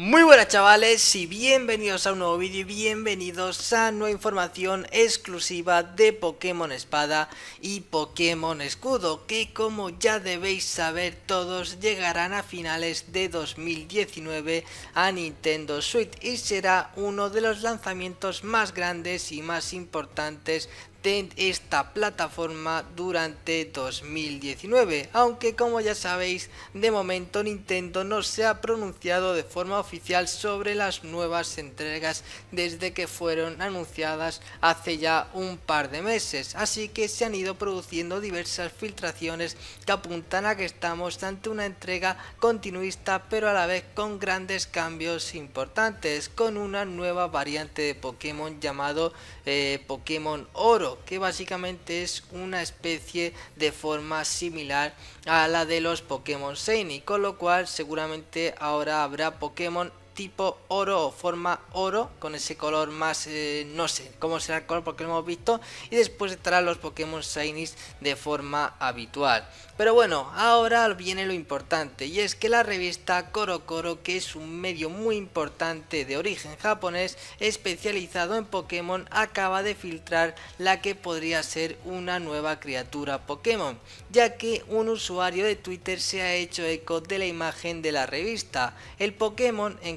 Muy buenas chavales y bienvenidos a un nuevo vídeo y bienvenidos a nueva información exclusiva de Pokémon Espada y Pokémon Escudo que como ya debéis saber todos llegarán a finales de 2019 a Nintendo Switch y será uno de los lanzamientos más grandes y más importantes esta plataforma durante 2019, aunque como ya sabéis, de momento Nintendo no se ha pronunciado de forma oficial sobre las nuevas entregas desde que fueron anunciadas hace ya un par de meses, así que se han ido produciendo diversas filtraciones que apuntan a que estamos ante una entrega continuista pero a la vez con grandes cambios importantes, con una nueva variante de Pokémon llamado eh, Pokémon Oro, que básicamente es una especie de forma similar a la de los Pokémon Shiny, con lo cual seguramente ahora habrá Pokémon tipo oro forma oro con ese color más eh, no sé cómo será el color porque lo hemos visto y después estarán los Pokémon Shinies de forma habitual pero bueno ahora viene lo importante y es que la revista Coro Coro que es un medio muy importante de origen japonés especializado en Pokémon acaba de filtrar la que podría ser una nueva criatura Pokémon ya que un usuario de Twitter se ha hecho eco de la imagen de la revista el Pokémon en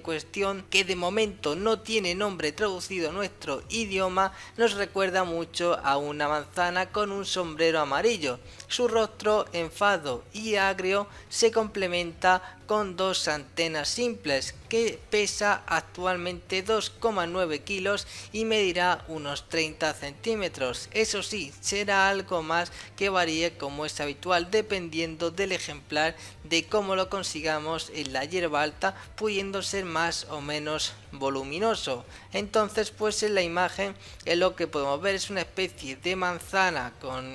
que de momento no tiene nombre traducido a nuestro idioma nos recuerda mucho a una manzana con un sombrero amarillo. Su rostro enfado y agrio se complementa con dos antenas simples que pesa actualmente 2,9 kilos y medirá unos 30 centímetros. Eso sí, será algo más que varíe como es habitual dependiendo del ejemplar de cómo lo consigamos en la hierba alta pudiendo ser más o menos voluminoso. Entonces, pues en la imagen es lo que podemos ver es una especie de manzana con,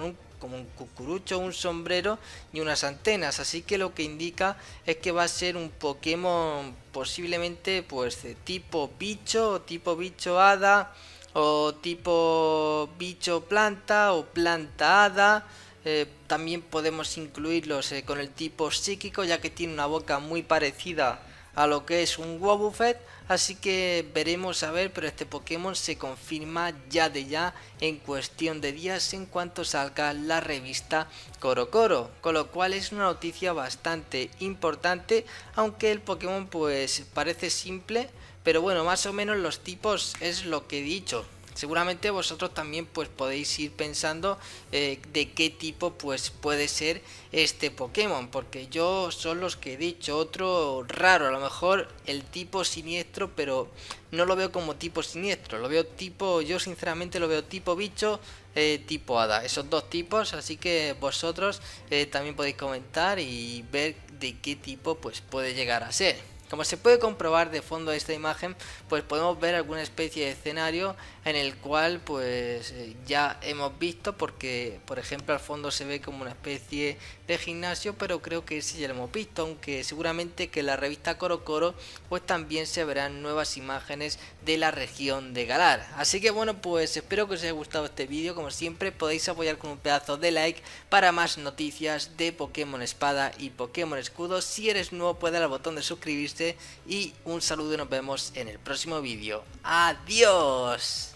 un como un cucurucho, un sombrero y unas antenas. Así que lo que indica es que va a ser un Pokémon posiblemente pues de tipo bicho o tipo bicho hada o tipo bicho planta o planta hada. Eh, también podemos incluirlos eh, con el tipo psíquico ya que tiene una boca muy parecida a lo que es un Wobbuffet. Así que veremos a ver, pero este Pokémon se confirma ya de ya en cuestión de días en cuanto salga la revista Coro Coro. Con lo cual es una noticia bastante importante, aunque el Pokémon pues parece simple. Pero bueno, más o menos los tipos es lo que he dicho seguramente vosotros también pues podéis ir pensando eh, de qué tipo pues puede ser este Pokémon porque yo son los que he dicho otro raro a lo mejor el tipo siniestro pero no lo veo como tipo siniestro lo veo tipo yo sinceramente lo veo tipo bicho eh, tipo hada esos dos tipos así que vosotros eh, también podéis comentar y ver de qué tipo pues puede llegar a ser como se puede comprobar de fondo de esta imagen, pues podemos ver alguna especie de escenario en el cual pues eh, ya hemos visto porque por ejemplo al fondo se ve como una especie de gimnasio, pero creo que ese ya lo hemos visto, aunque seguramente que en la revista Coro Coro pues también se verán nuevas imágenes de la región de Galar. Así que bueno, pues espero que os haya gustado este vídeo, como siempre podéis apoyar con un pedazo de like para más noticias de Pokémon Espada y Pokémon Escudo. Si eres nuevo, puedes dar al botón de suscribirse y un saludo y nos vemos en el próximo vídeo. ¡Adiós!